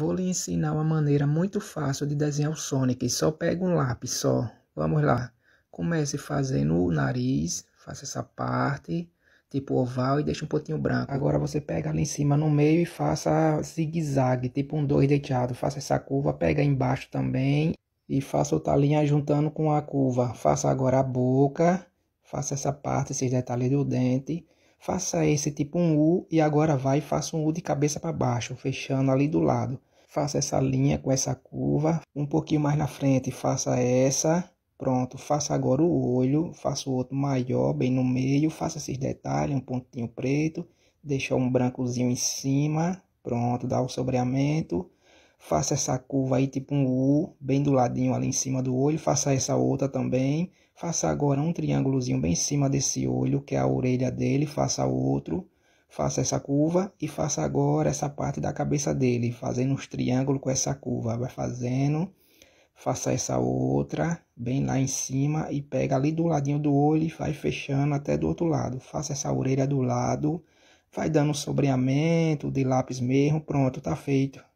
Vou lhe ensinar uma maneira muito fácil de desenhar o Sonic. Só pega um lápis só. Vamos lá. Comece fazendo o nariz. Faça essa parte. Tipo oval e deixa um pouquinho branco. Agora você pega ali em cima no meio e faça zigue-zague. Tipo um dois deitado. Faça essa curva. Pega embaixo também. E faça outra linha juntando com a curva. Faça agora a boca. Faça essa parte, esses detalhes do dente faça esse tipo um U e agora vai e faça um U de cabeça para baixo, fechando ali do lado faça essa linha com essa curva, um pouquinho mais na frente faça essa, pronto, faça agora o olho, faça o outro maior, bem no meio, faça esses detalhes, um pontinho preto, deixa um brancozinho em cima, pronto, dá o sobreamento, faça essa curva aí tipo um U, bem do ladinho ali em cima do olho, faça essa outra também, faça agora um triângulozinho bem em cima desse olho, que é a orelha dele, faça outro, Faça essa curva e faça agora essa parte da cabeça dele, fazendo os triângulos com essa curva. Vai fazendo, faça essa outra bem lá em cima e pega ali do ladinho do olho e vai fechando até do outro lado. Faça essa orelha do lado, vai dando um sobreamento de lápis mesmo, pronto, tá feito.